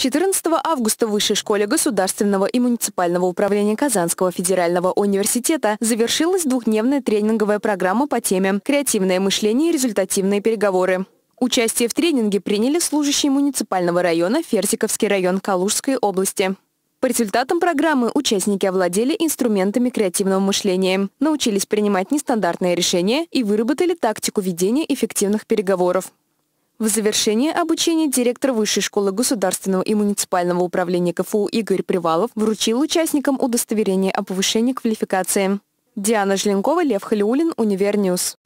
14 августа в Высшей школе государственного и муниципального управления Казанского федерального университета завершилась двухдневная тренинговая программа по теме «Креативное мышление и результативные переговоры». Участие в тренинге приняли служащие муниципального района Ферсиковский район Калужской области. По результатам программы участники овладели инструментами креативного мышления, научились принимать нестандартные решения и выработали тактику ведения эффективных переговоров. В завершение обучения директор Высшей школы государственного и муниципального управления КФУ Игорь Привалов вручил участникам удостоверение о повышении квалификации. Диана Желенкова, Лев Халиулин, Универньюз.